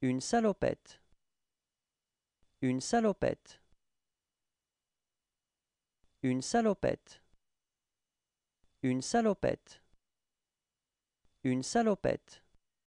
Une salopette. Une salopette. Une salopette. Une salopette. Une salopette.